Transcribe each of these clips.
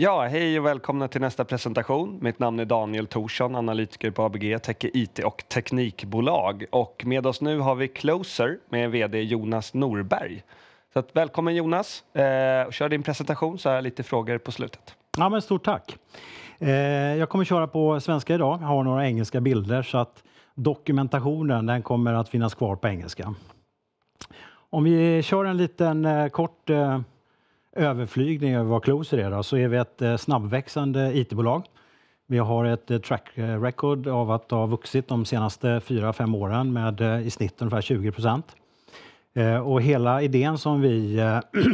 Ja, hej och välkomna till nästa presentation. Mitt namn är Daniel Thorsson, analytiker på ABG, täcker IT och teknikbolag. Och med oss nu har vi Closer med VD Jonas Norberg. Så att, välkommen Jonas, eh, kör din presentation så har jag lite frågor på slutet. Ja, men stort tack. Eh, jag kommer köra på svenska idag, jag har några engelska bilder så att dokumentationen den kommer att finnas kvar på engelska. Om vi kör en liten eh, kort eh, överflygning över vad Closer är då, så är vi ett eh, snabbväxande IT-bolag. Vi har ett eh, track eh, record av att ha vuxit de senaste 4-5 åren med i snitt ungefär 20 procent. Och hela idén som vi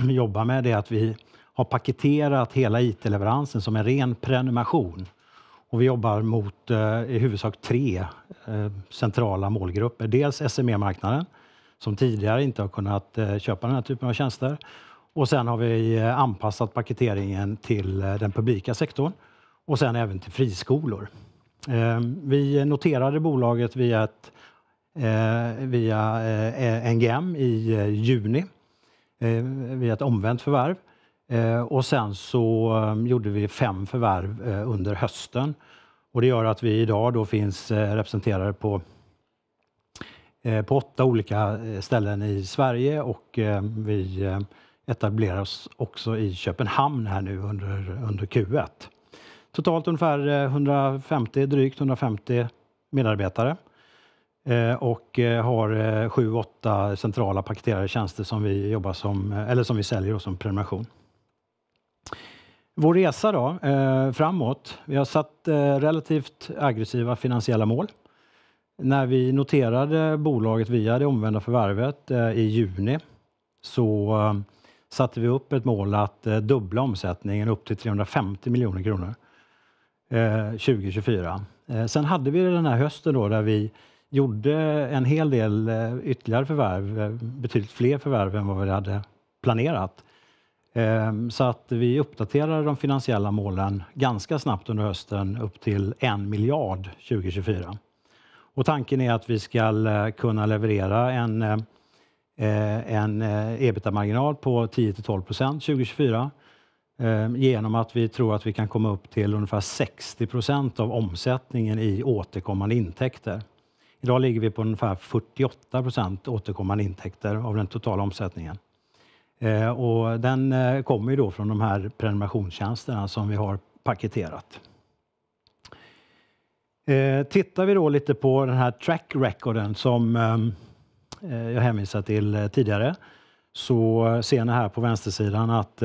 jobbar med är att vi har paketerat hela IT-leveransen som en ren prenumeration. Och vi jobbar mot i huvudsak tre centrala målgrupper. Dels SME-marknaden, som tidigare inte har kunnat köpa den här typen av tjänster och sen har vi eh, anpassat paketeringen till eh, den publika sektorn och sen även till friskolor. Ehm, vi noterade bolaget via, ett, eh, via NGM i juni, via ett omvänt förvärv. Och sen så ehm, gjorde vi fem förvärv under hösten. Och det gör att vi idag då finns representerade på, på åtta olika ställen i Sverige och ehm, vi etablera oss också i Köpenhamn här nu under, under Q1. Totalt ungefär 150, eh, drygt 150 medarbetare eh, och eh, har 7-8 centrala paketerade tjänster som vi, jobbar som, eller som vi säljer som prenumeration. Vår resa då, framåt. Vi har satt relativt aggressiva finansiella mål. När vi noterade bolaget via det omvända förvärvet i juni så satte vi upp ett mål att eh, dubbla omsättningen upp till 350 miljoner kronor 2024. Eh, eh, sen hade vi den här hösten då där vi gjorde en hel del ytterligare förvärv, betydligt fler förvärv än vad vi hade planerat. Ehm, så att vi uppdaterade de finansiella målen ganska snabbt under hösten upp till en miljard 2024. Och tanken är att vi ska kunna leverera en Eh, en eh, ebitda-marginal på 10-12 procent 2024 eh, genom att vi tror att vi kan komma upp till ungefär 60 procent av omsättningen i återkommande intäkter. Idag ligger vi på ungefär 48 procent återkommande intäkter av den totala omsättningen. Och den kommer ju då från de här prenumerationstjänsterna som vi har paketerat. Tittar vi då lite på den här track recorden som ehm, Eh, jag hänvisar till eh, tidigare så eh, ser ni här på vänstersidan att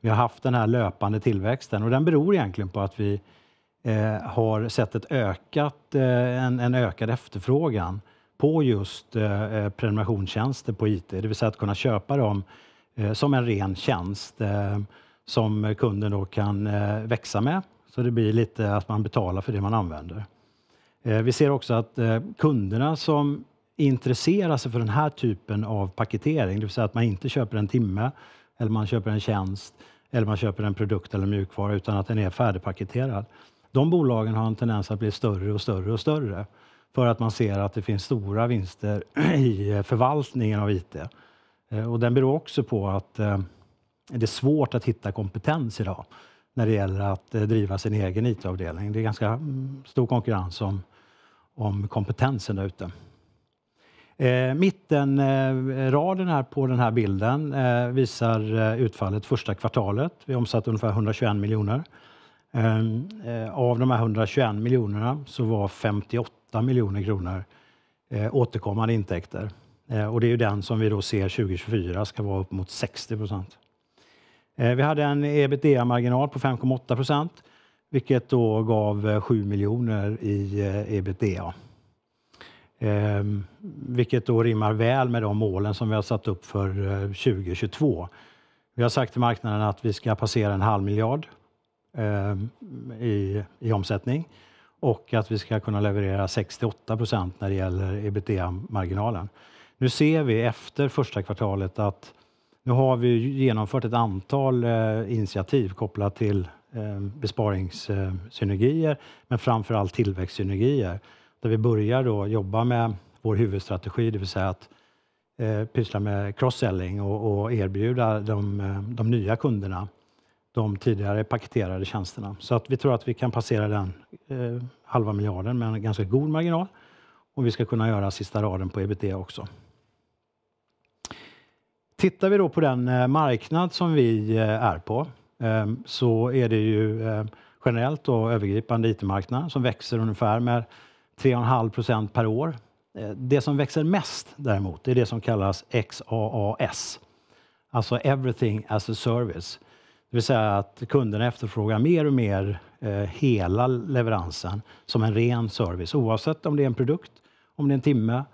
vi har haft den här löpande tillväxten och den beror egentligen på att vi har sett ett ökat, en, en ökad efterfrågan på just prenumerationstjänster på IT, det vill säga att kunna köpa dem som en ren tjänst som kunden då kan växa med. Så det blir lite att man betalar för det man använder. Vi ser också att kunderna som intressera sig för den här typen av paketering, det vill säga att man inte köper en timme eller man köper en tjänst eller man köper en produkt eller mjukvara utan att den är färdigpaketerad. De bolagen har en tendens att bli större och större och större för att man ser att det finns stora vinster i förvaltningen av IT. Eh, och den beror också på att eh, det är svårt att hitta kompetens idag när det gäller att eh, driva sin egen IT-avdelning. Det är ganska mm, stor konkurrens om, om kompetensen där ute. Eh, Mittenraden eh, här på den här bilden eh, visar eh, utfallet första kvartalet. Vi omsatte ungefär 121 miljoner. Ehm, eh, av de här 121 miljonerna så var 58 miljoner kronor eh, återkommande intäkter. Och det är ju den som vi då ser 2024 ska vara upp mot 60 procent. Vi hade en ebitda-marginal på 5,8 procent, vilket då gav 7 miljoner i ebitda. Eh, vilket då rimmar väl med de målen som vi har satt upp för 2022. Eh, vi har sagt till marknaden att vi ska passera en halv miljard eh, i, i omsättning och att vi ska kunna leverera 68 procent när det gäller ebitda-marginalen. Nu ser vi efter första kvartalet att nu har vi genomfört ett antal eh, initiativ kopplat till eh, besparingssynergier, men framförallt tillväxtsynergier där vi börjar då jobba med vår huvudstrategi, det vill säga att eh, pyssla med cross-selling och, och, erbjuda de, eh, de nya kunderna de tidigare paketerade tjänsterna. Så att vi tror att vi kan passera den eh, halva miljarden med en ganska god marginal och vi ska kunna göra sista raden på ebitda också. Tittar vi då på den eh, marknad som vi eh, är på så är det ju generellt och övergripande IT-marknad som växer ungefär med 3,5 procent per år. Eh, det som växer mest däremot är det som kallas XaaS, alltså Everything as a Service. Det vill säga att kunderna efterfrågar mer och mer eh, hela leveransen som en ren service, oavsett om det är en produkt, om det är en timme,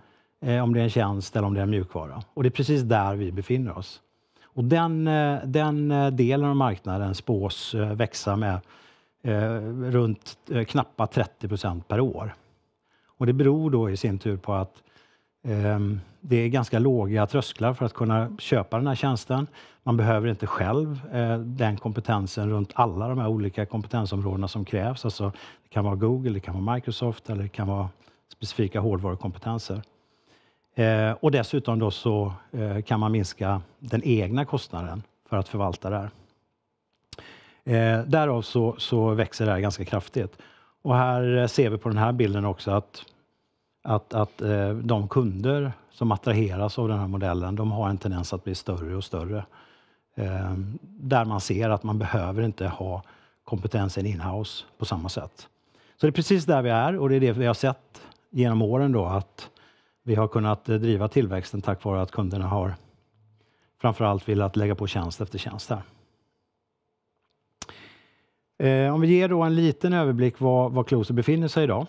eh, om det är en tjänst eller om det är en mjukvara. Och det är precis där vi befinner oss. Och den, den delen av marknaden spås växa med runt knappt 30 procent per år. Och det beror då i sin tur på att eh, det är ganska låga trösklar för att kunna köpa den här tjänsten. Man behöver inte själv eh, den kompetensen runt alla de här olika kompetensområdena som krävs. Alltså, det kan vara Google, det kan vara Microsoft eller det kan vara specifika hårdvarukompetenser. Eh, och dessutom då så eh, kan man minska den egna kostnaden för att förvalta det här. Eh, därav så, så växer det här ganska kraftigt. Och här eh, ser vi på den här bilden också att att, att eh, de kunder som attraheras av den här modellen, de har en tendens att bli större och större. Ehm, där man ser att man behöver inte ha kompetensen in-house på samma sätt. Så det är precis där vi är och det är det vi har sett genom åren då att vi har kunnat eh, driva tillväxten tack vare att kunderna har framförallt velat lägga på tjänst efter tjänst här. Ehm, om vi ger då en liten överblick var Closer befinner sig idag.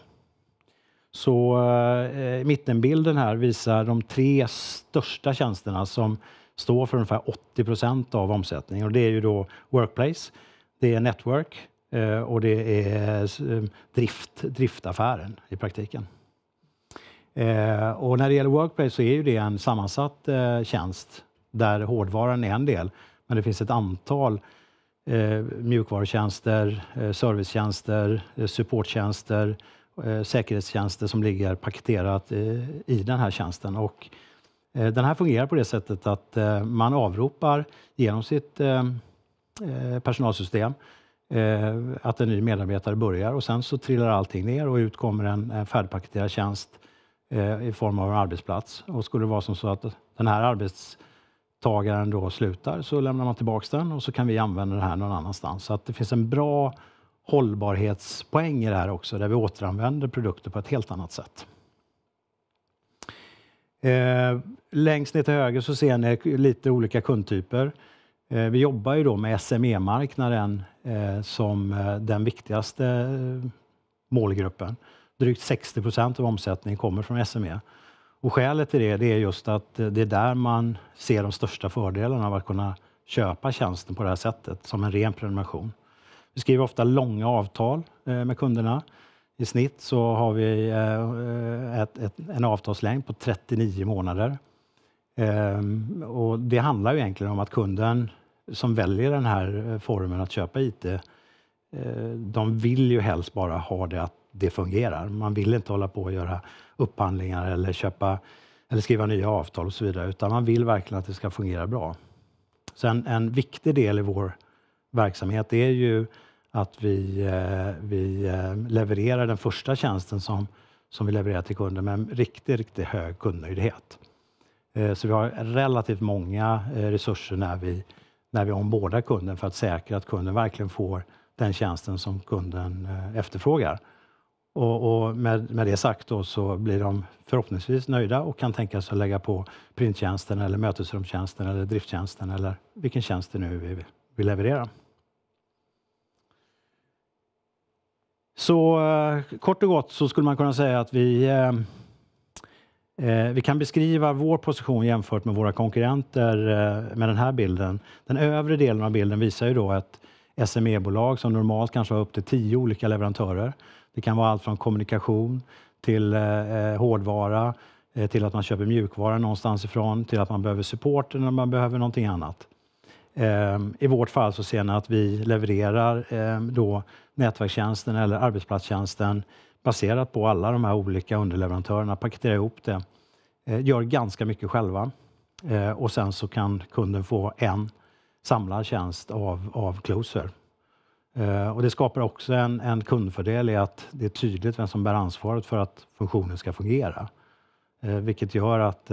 Så eh, mittenbilden här visar de tre största tjänsterna som står för ungefär 80 procent av omsättningen. det är ju då Workplace, det är Network eh, och det är eh, drift, driftaffären i praktiken. Eh, och när det gäller Workplace så är ju det en sammansatt eh, tjänst där hårdvaran är en del, men det finns ett antal eh, mjukvarutjänster, eh, servicetjänster, eh, supporttjänster Eh, säkerhetstjänster som ligger paketerat eh, i den här tjänsten. Och eh, den här fungerar på det sättet att man avropar genom sitt personalsystem att en ny medarbetare börjar och sen så trillar allting ner och ut kommer en färdigpaketerad tjänst i form av en arbetsplats. Och skulle det vara som så att den här arbetstagaren då slutar så lämnar man tillbaka den och så kan vi använda det här någon annanstans. Så att det finns en bra hållbarhetspoäng i det här också, där vi återanvänder produkter på ett helt annat sätt. Eh, längst ner till höger så ser ni lite olika kundtyper. Eh, vi jobbar ju då med SME-marknaden eh, som den viktigaste målgruppen. Drygt 60 procent av omsättningen kommer från SME. Och skälet till det, det är just att det är där man ser de största fördelarna av att kunna köpa tjänsten på det här sättet, som en ren prenumeration. Vi skriver ofta långa avtal eh, med kunderna. I snitt så har vi eh, ett, ett, en avtalslängd på 39 månader. Ehm, och det handlar ju egentligen om att kunden som väljer den här eh, formen att köpa IT, de vill ju helst bara ha det att det fungerar. Man vill inte hålla på och göra upphandlingar eller, köpa, eller skriva nya avtal och så vidare, utan man vill verkligen att det ska fungera bra. Så en, en viktig del i vår verksamhet är ju att vi, eh, vi eh, levererar den första tjänsten som, som vi levererar till kunden med en riktigt, riktigt hög kundnöjdhet. Eh, så vi har relativt många resurser när vi, när vi ombordar kunden för att säkra att kunden verkligen får den tjänsten som kunden efterfrågar. Och, och med, med, det sagt då så blir de förhoppningsvis nöjda och kan tänka sig att lägga på printtjänsten eller mötesrumstjänsten eller drifttjänsten eller vilken tjänst det nu är vi, vi levererar. Så eh, kort och gott så skulle man kunna säga att vi, eh, eh, vi kan beskriva vår position jämfört med våra konkurrenter med den här bilden. Den övre delen av bilden visar ju då ett SME-bolag som normalt kanske har upp till tio olika leverantörer. Det kan vara allt från kommunikation till hårdvara, till att man köper mjukvara någonstans ifrån, till att man behöver support när man behöver någonting annat. Ehm, I vårt fall så ser ni att vi levererar ehm, då nätverkstjänsten eller arbetsplatstjänsten baserat på alla de här olika underleverantörerna, paketerar ihop det, eh, gör ganska mycket själva eh, och sen så kan kunden få en samlad tjänst av, av Closer. Eh, och det skapar också en, en kundfördel i att det är tydligt vem som bär ansvaret för att funktionen ska fungera, vilket gör att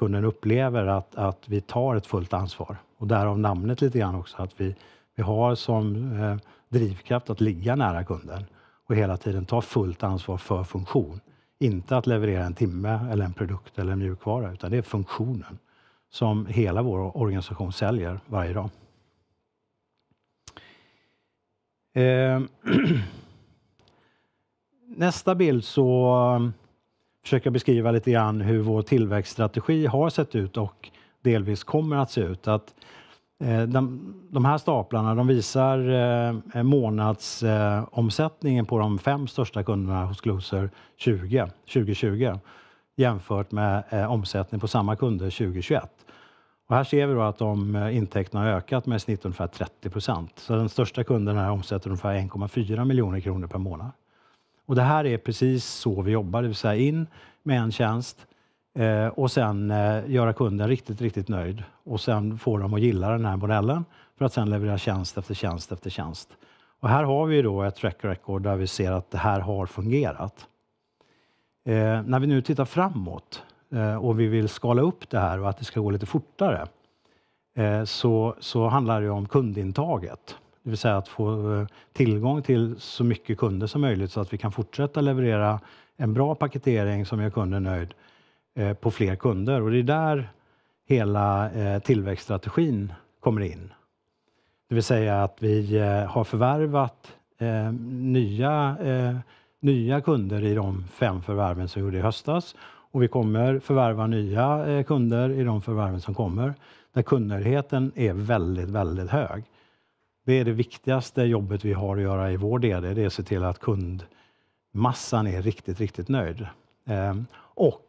kunden upplever att, att vi tar ett fullt ansvar. Och därav namnet lite grann också, att vi, vi har som eh, drivkraft att ligga nära kunden och hela tiden ta fullt ansvar för funktion. Inte att leverera en timme eller en produkt eller en mjukvara, utan det är funktionen som hela vår organisation säljer varje dag. Eh, nästa bild så försöka beskriva lite grann hur vår tillväxtstrategi har sett ut och delvis kommer att se ut. Att eh, de, de här staplarna de visar eh, månadsomsättningen på de fem största kunderna hos Glosor 20, 2020 jämfört med eh, omsättning på samma kunder 2021. Och här ser vi då att de intäkterna har ökat med i snitt ungefär 30 procent. Så den största kunden här omsätter ungefär 1,4 miljoner kronor per månad. Och det här är precis så vi jobbar, det vill säga in med en tjänst eh, och sen eh, göra kunden riktigt, riktigt nöjd och sen få dem att gilla den här modellen för att sen leverera tjänst efter tjänst efter tjänst. Och här har vi då ett track record där vi ser att det här har fungerat. Eh, när vi nu tittar framåt eh, och vi vill skala upp det här och att det ska gå lite fortare eh, så, så handlar det om kundintaget. Det vill säga att få eh, tillgång till så mycket kunder som möjligt så att vi kan fortsätta leverera en bra paketering som gör kunden nöjd eh, på fler kunder. Och det är där hela eh, tillväxtstrategin kommer in. Det vill säga att vi har förvärvat nya, nya kunder i de fem förvärven som vi gjorde i höstas och vi kommer förvärva nya kunder i de förvärven som kommer, där kundnöjdheten är väldigt, väldigt hög. Det är det viktigaste jobbet vi har att göra i vår del, det är att se till att kundmassan är riktigt, riktigt nöjd. Ehm, och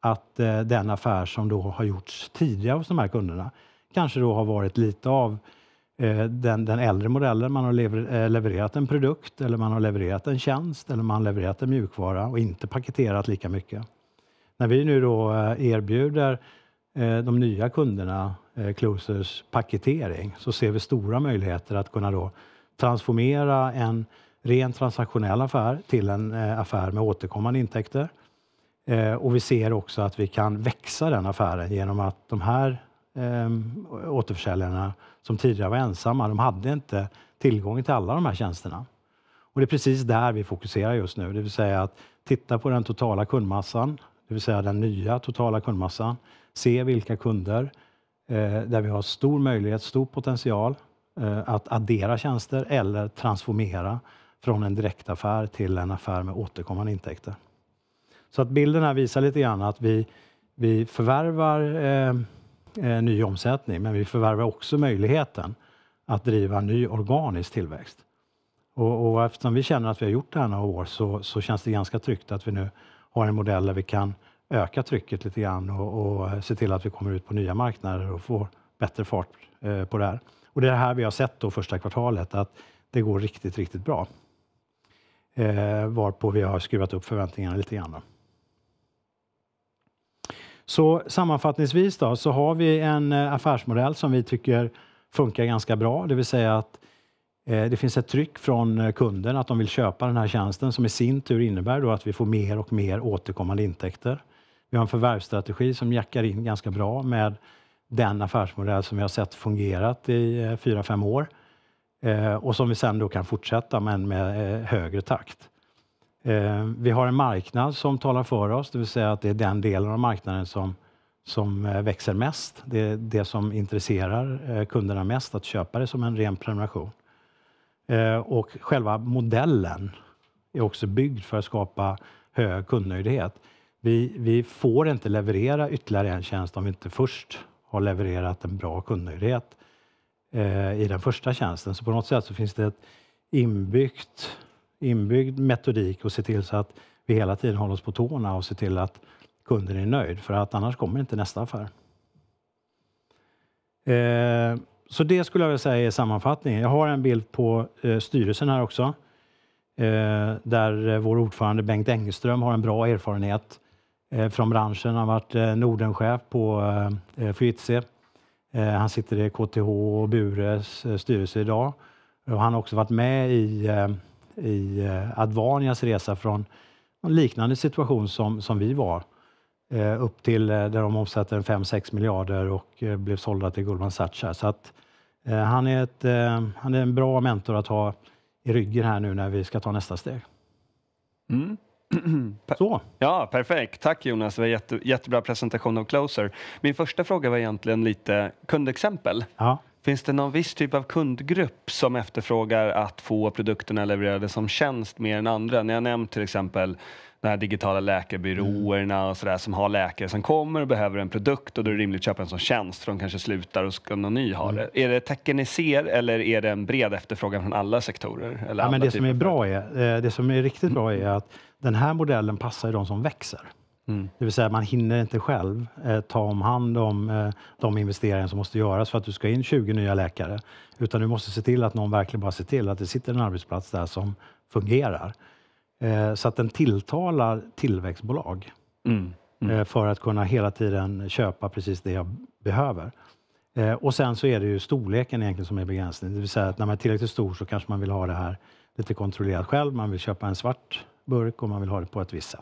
att eh, den affär som då har gjorts tidigare hos de här kunderna kanske då har varit lite av eh, den, den äldre modellen. Man har eh, levererat en produkt eller man har levererat en tjänst eller man har levererat en mjukvara och inte paketerat lika mycket. När vi nu då erbjuder de nya kunderna Eh, Closers paketering så ser vi stora möjligheter att kunna då transformera en ren transaktionell affär till en eh, affär med återkommande intäkter. Eh, och vi ser också att vi kan växa den affären genom att de här ehm, återförsäljarna som tidigare var ensamma, de hade inte tillgång till alla de här tjänsterna. Och det är precis där vi fokuserar just nu, det vill säga att titta på den totala kundmassan, det vill säga den nya totala kundmassan, se vilka kunder Eh, där vi har stor möjlighet, stor potential eh, att addera tjänster eller transformera från en direktaffär till en affär med återkommande intäkter. Så att bilden här visar lite grann att vi, vi förvärvar eh, eh, ny omsättning, men vi förvärvar också möjligheten att driva ny organisk tillväxt. Och, och eftersom vi känner att vi har gjort det här några år så, så känns det ganska tryggt att vi nu har en modell där vi kan öka trycket lite grann och, och se till att vi kommer ut på nya marknader och får bättre fart eh, på det här. Och det är det här vi har sett då första kvartalet, att det går riktigt, riktigt bra. Eh, varpå vi har skruvat upp förväntningarna lite grann. Då. Så sammanfattningsvis då, så har vi en eh, affärsmodell som vi tycker funkar ganska bra, det vill säga att eh, det finns ett tryck från kunden att de vill köpa den här tjänsten som i sin tur innebär då att vi får mer och mer återkommande intäkter. Vi har en förvärvsstrategi som jackar in ganska bra med den affärsmodell som vi har sett fungerat i eh, fyra fem år eh, och som vi sen då kan fortsätta med med eh, högre takt. Vi har en marknad som talar för oss, det vill säga att det är den delen av marknaden som, som växer mest. Det är det som intresserar kunderna mest, att köpa det som en ren prenumeration. Och själva modellen är också byggd för att skapa hög kundnöjdhet. Vi, vi får inte leverera ytterligare en tjänst om vi inte först har levererat en bra kundnöjdhet eh, i den första tjänsten. Så på något sätt så finns det ett inbyggt, inbyggd metodik att se till så att vi hela tiden håller oss på tårna och ser till att kunden är nöjd, för att annars kommer inte nästa affär. Eh, så det skulle jag vilja säga är sammanfattningen. Jag har en bild på eh, styrelsen här också, eh, där vår ordförande Bengt Engström har en bra erfarenhet Eh, från branschen. Han har varit eh, Nordenchef på eh, Fujitsu. Han sitter i KTH och Bures styrelse idag. Och han har också varit med i, i Advanias resa från en liknande situation som, som vi var upp till där de omsatte 5-6 miljarder och blev sålda till Goldman Sachs. Så att, han, är ett, han är en bra mentor att ha i ryggen här nu när vi ska ta nästa steg. Mm. Så. Ja, perfekt. Tack Jonas, det var jätte, jättebra presentation av Closer. Min första fråga var egentligen lite kundexempel. Ja. Finns det någon viss typ av kundgrupp som efterfrågar att få produkterna levererade som tjänst mer än andra? Ni har nämnt till exempel de här digitala läkarbyråerna mm. och sådär som har läkare som kommer och behöver en produkt och då är det rimligt att köpa en sån tjänst för de kanske slutar och ska någon ny ha mm. det. Mm. Är det tecken ni ser eller är det en bred efterfrågan från alla sektorer? Eller ja, men det, som är bra är, eh, det som är riktigt mm. bra är att den här modellen passar ju de som växer. Mm. Det vill säga man hinner inte själv eh, ta om hand om eh, de investeringar som måste göras för att du ska in 20 nya läkare. Utan du måste se till att någon verkligen bara ser till att det sitter en arbetsplats där som fungerar. Eh, så att den tilltalar tillväxtbolag mm. Mm. Eh, för att kunna hela tiden köpa precis det jag behöver. Eh, och sen så är det ju storleken egentligen som är begränsningen, det vill säga att när man är tillräckligt stor så kanske man vill ha det här lite kontrollerat själv. Man vill köpa en svart burk och man vill ha det på ett visst sätt.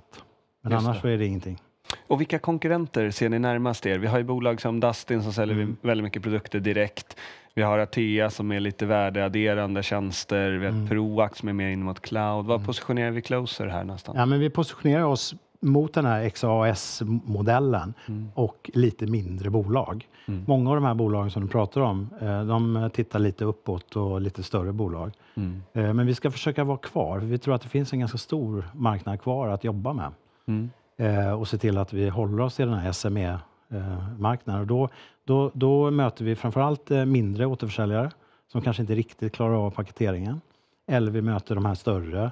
Men Just annars det. så är det ingenting. Och vilka konkurrenter ser ni närmast er? Vi har ju bolag som Dustin som säljer mm. väldigt mycket produkter direkt. Vi har Atea som är lite värdeadderande tjänster. Vi har mm. Proax som är mer in mot cloud. Var mm. positionerar vi Closer här nästan? Ja, men vi positionerar oss mot den här XAS-modellen mm. och lite mindre bolag. Mm. Många av de här bolagen som du pratar om, eh, de tittar lite uppåt och lite större bolag. Mm. Eh, men vi ska försöka vara kvar, för vi tror att det finns en ganska stor marknad kvar att jobba med. Mm. Eh, och se till att vi håller oss i den här SME Eh, marknaden. Och då, då, då möter vi framförallt eh, mindre återförsäljare som kanske inte riktigt klarar av paketeringen. Eller vi möter de här större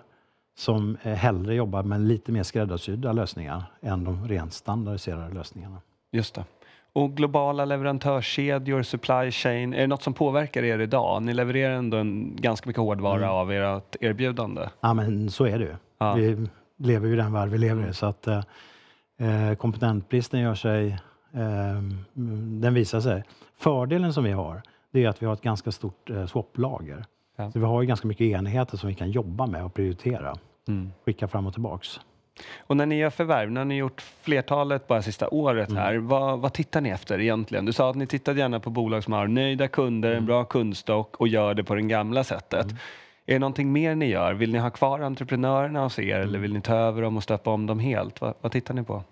som eh, hellre jobbar med lite mer skräddarsydda lösningar än de rent standardiserade lösningarna. Just det. Och globala leverantörskedjor, supply chain, är det något som påverkar er idag? Ni levererar ändå en ganska mycket hårdvara mm. av ert erbjudande. Ja, men så är det ju. Ja. Vi lever ju i den värld vi lever i. Så att, eh, komponentbristen gör sig Ehm, den visar sig. Fördelen som vi har, det är att vi har ett ganska stort eh, swap-lager. Ja. Så vi har ju ganska mycket enheter som vi kan jobba med och prioritera. Mm. Skicka fram och tillbaks. Och när ni gör förvärv, när ni gjort flertalet bara sista året här, mm. vad, vad, tittar ni efter egentligen? Du sa att ni tittar gärna på bolag som har nöjda kunder, mm. en bra kundstock och gör det på det gamla sättet. Mm. Är det någonting mer ni gör? Vill ni ha kvar entreprenörerna hos er eller mm. vill ni ta över dem och stöpa om dem helt? Vad, vad tittar ni på?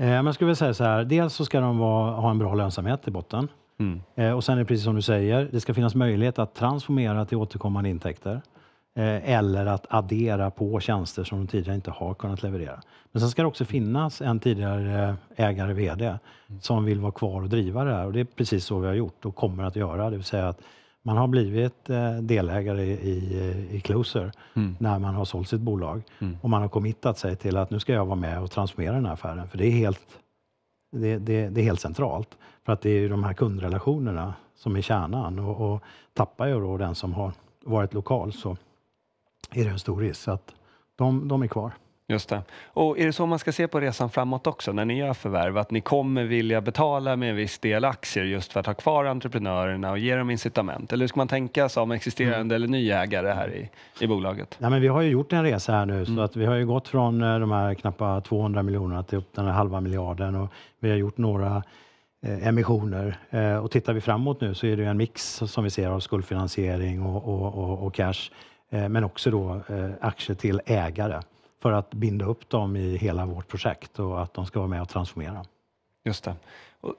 Eh, men jag skulle vilja säga så här. Dels så ska de vara, ha en bra lönsamhet i botten. Mm. Eh, och sen är det precis som du säger, det ska finnas möjlighet att transformera till återkommande intäkter. Eh, eller att addera på tjänster som de tidigare inte har kunnat leverera. Men sen ska det också finnas en tidigare ägare, VD, mm. som vill vara kvar och driva det här. Och det är precis så vi har gjort och kommer att göra. Det vill säga att man har blivit eh, delägare i, i Closer mm. när man har sålt sitt bolag mm. och man har committat sig till att nu ska jag vara med och transformera den här affären, för det är helt, det, det, det är helt centralt. För att det är ju de här kundrelationerna som är kärnan och, och tappar jag då den som har varit lokal så är det en stor risk. Så att de, de är kvar. Just det. Och är det så man ska se på resan framåt också när ni gör förvärv? Att ni kommer vilja betala med en viss del aktier just för att ha kvar entreprenörerna och ge dem incitament? Eller hur ska man tänka som existerande mm. eller ny ägare här i, i bolaget? Nej, men vi har ju gjort en resa här nu mm. så att vi har ju gått från eh, de här knappa 200 miljonerna till upp den här halva miljarden och vi har gjort några eh, emissioner. Eh, och tittar vi framåt nu så är det ju en mix som vi ser av skuldfinansiering och, och, och, och cash, men också då aktier till ägare för att binda upp dem i hela vårt projekt och att de ska vara med och transformera. Just det.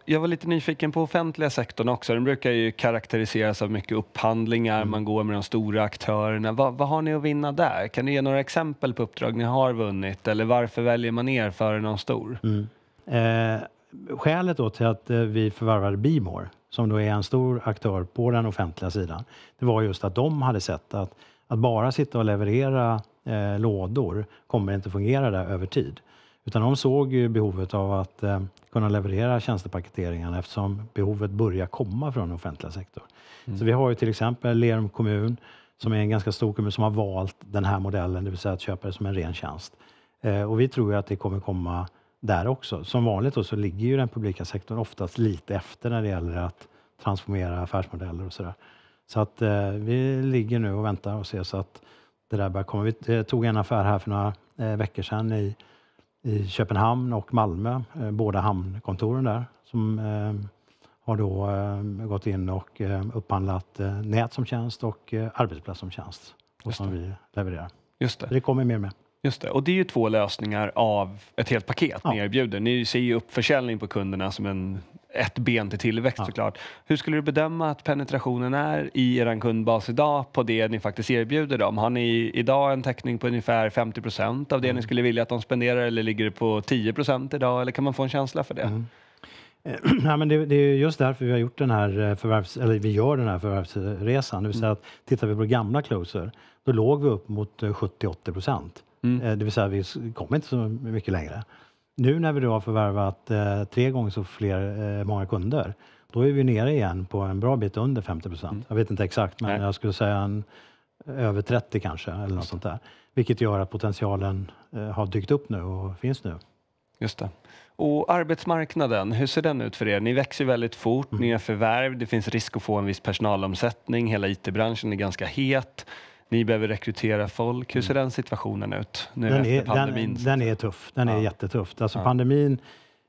Jag var lite nyfiken på offentliga sektorn också. Den brukar ju karaktäriseras av mycket upphandlingar, mm. man går med de stora aktörerna. Vad, vad, har ni att vinna där? Kan du ge några exempel på uppdrag ni har vunnit eller varför väljer man er före någon stor? Mm. Eh, skälet då till att eh, vi förvärvade Bimor, som då är en stor aktör på den offentliga sidan, det var just att de hade sett att, att bara sitta och leverera eh, lådor kommer inte fungera där över tid. Utan de såg ju behovet av att eh, kunna leverera tjänstepaketeringarna eftersom behovet börjar komma från den offentliga sektorn. Mm. Så vi har ju till exempel Lerum kommun som är en ganska stor kommun som har valt den här modellen, det vill säga att köpa det som en ren tjänst. Eh, och vi tror ju att det kommer komma där också. Som vanligt då så ligger ju den publika sektorn oftast lite efter när det gäller att transformera affärsmodeller och sådär. Så att eh, vi ligger nu och väntar och ser så att det där börjar komma. Vi eh, tog en affär här för några eh, veckor sedan i, i Köpenhamn och Malmö, eh, båda hamnkontoren där, som har då gått in och upphandlat nät som tjänst och arbetsplats som tjänst och som vi levererar. Just det. det kommer mer med. Just det. Och det är ju två lösningar av ett helt paket ja. ni erbjuder. Ni ser ju upp försäljning på kunderna som en ett ben till tillväxt ja. såklart. Hur skulle du bedöma att penetrationen är i er kundbas idag på det ni faktiskt erbjuder dem? Har ni idag en täckning på ungefär 50 procent av det mm. ni skulle vilja att de spenderar eller ligger det på 10 procent idag eller kan man få en känsla för det? Mm. Eh, ja, men det, det, är just därför vi har gjort den här eh, förvärvs, eller vi gör den här förvärvsresan. Det vill säga mm. att tittar vi på gamla closer, då låg vi upp mot 70-80 eh, procent. Mm. Det vill säga vi kom inte så mycket längre nu när vi då har förvärvat eh, tre gånger så fler, eh, många kunder, då är vi nere igen på en bra bit under 50 procent. Mm. Jag vet inte exakt, men Nej. jag skulle säga en, eh, över 30 kanske, eller något sånt där. Vilket gör att potentialen har dykt upp nu och finns nu. Just det. Och arbetsmarknaden, hur ser den ut för er? Ni växer väldigt fort, mm. ni gör förvärv, det finns risk att få en viss personalomsättning, hela IT-branschen är ganska het. Ni behöver rekrytera folk. Hur ser den situationen ut nu den efter är, pandemin? Den, den är tuff. Den ja. är jättetuff. Alltså ja. pandemin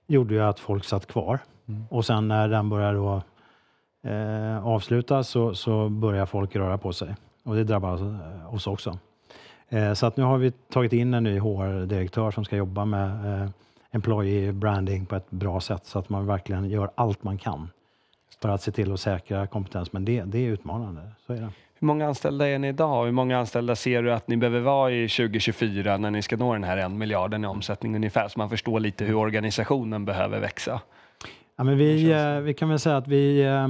gjorde ju att folk satt kvar mm. och sen när den börjar då eh, avslutas så, så börjar folk röra på sig och det drabbar eh, oss också. Eh, så att nu har vi tagit in en ny HR-direktör som ska jobba med eh, employee branding på ett bra sätt så att man verkligen gör allt man kan för att se till att säkra kompetens. Men det, det är utmanande. Så är det. Hur många anställda är ni idag? Hur många anställda ser du att ni behöver vara i 2024 när ni ska nå den här en miljarden i omsättning ungefär? Så man förstår lite hur organisationen behöver växa. Ja, men vi, eh, vi kan väl säga att vi eh,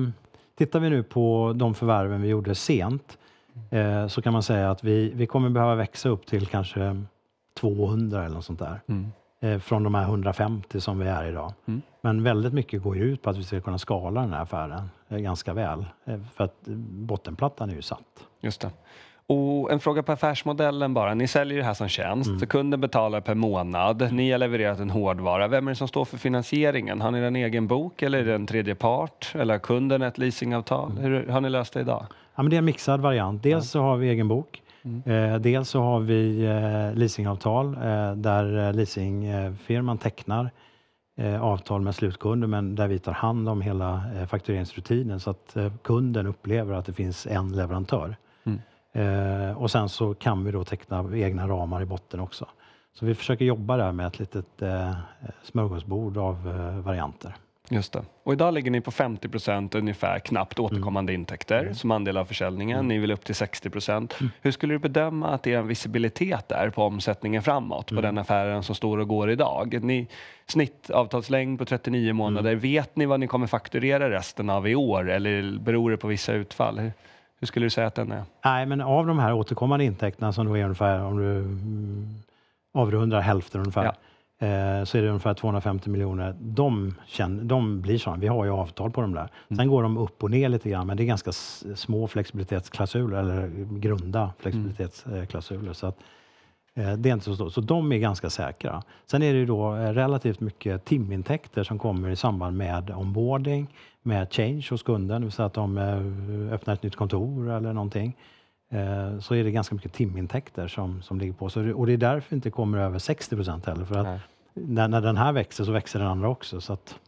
Tittar vi nu på de förvärven vi gjorde sent mm. eh, så kan man säga att vi, vi kommer behöva växa upp till kanske 200 eller något sånt där. Mm. Eh, från de här 150 som vi är idag. Mm. Men väldigt mycket går ut på att vi ska kunna skala den här affären eh, ganska väl, eh, för att bottenplattan är ju satt. Just det. Och en fråga på affärsmodellen bara. Ni säljer det här som tjänst, mm. kunden betalar per månad, mm. ni har levererat en hårdvara. Vem är det som står för finansieringen? Har ni en egen bok eller är det en tredje part? Eller har kunden ett leasingavtal? Mm. Hur har ni löst det idag? Ja, men det är en mixad variant. Dels så har vi egen bok, Mm. Eh, dels så har vi eh, leasingavtal eh, där leasingfirman tecknar avtal med slutkunden men där vi tar hand om hela faktureringsrutinen så att kunden upplever att det finns en leverantör. Mm. och sen så kan vi då teckna egna ramar i botten också. Så vi försöker jobba där med ett litet smörgåsbord av varianter. Just det. Och idag ligger ni på 50 procent ungefär knappt mm. återkommande mm. intäkter mm. som andel av försäljningen. Mm. Ni vill upp till 60 procent. Mm. Hur skulle du bedöma att er visibilitet är på omsättningen framåt på mm. den affären som står och går idag? Ni, snitt på 39 månader. Mm. Vet ni vad ni kommer fakturera resten av i år eller beror det på vissa utfall? Hur, hur skulle du säga att den är? Nej, men av de här återkommande intäkterna som då är ungefär om du avrundar hälften ungefär. Ja Eh, så är det ungefär 250 miljoner. De, känner, de blir sådana. Vi har ju avtal på de där. Mm. Sen går de upp och ner lite grann, men det är ganska små flexibilitetsklausuler, eller grunda flexibilitetsklausuler. Mm. Så att, eh, det är inte så stort. Så de är ganska säkra. Sen är det ju då eh, relativt mycket timintäkter som kommer i samband med onboarding, med change hos kunden, det vill säga att de öppnar ett nytt kontor eller någonting så är det ganska mycket timintäkter som, som ligger på. Så, och det är därför det inte kommer över 60 procent heller. För att Nej när, när den här växer så växer den andra också. Så att...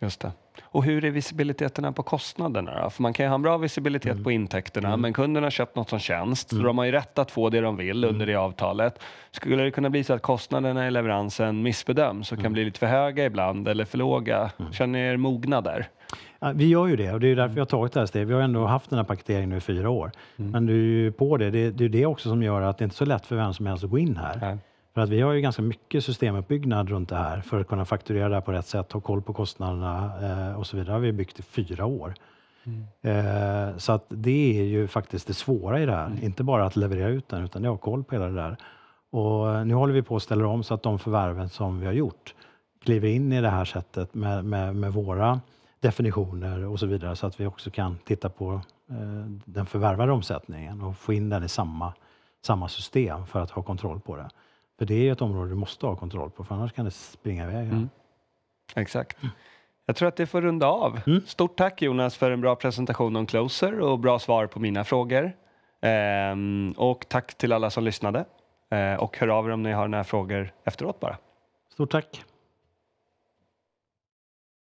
Just det. Och hur är visibiliteten på kostnaderna? Då? För man kan ju ha en bra visibilitet mm. på intäkterna, mm. men kunderna har köpt något som tjänst, mm. så de har ju rätt att få det de vill mm. under det avtalet. Skulle det kunna bli så att kostnaderna i leveransen missbedöms och kan mm. bli lite för höga ibland eller för låga? Mm. Känner ni er mogna där? vi gör ju det och det är därför vi har tagit det här steget. Vi har ändå haft den här paketeringen nu i fyra år. Men du är ju på det. det. är ju det också som gör att det inte är så lätt för vem som helst att gå in här. Nej. För att vi har ju ganska mycket systemuppbyggnad runt det här för att kunna fakturera det här på rätt sätt, ha koll på kostnaderna eh, och så vidare. Det har vi byggt i fyra år. Mm. Eh, så att det är ju faktiskt det svåra i det här. Mm. Inte bara att leverera ut den, utan att ha koll på hela det där. Och eh, nu håller vi på att ställa om så att de förvärven som vi har gjort kliver in i det här sättet med, med, med våra definitioner och så vidare, så att vi också kan titta på eh, den förvärvade omsättningen och få in den i samma, samma system för att ha kontroll på det. För det är ju ett område du måste ha kontroll på, för annars kan det springa iväg. Mm. Exakt. Jag tror att det får runda av. Mm. Stort tack Jonas för en bra presentation om Closer och bra svar på mina frågor. Ehm, och tack till alla som lyssnade. Ehm, och hör av er om ni har några frågor efteråt bara. Stort tack.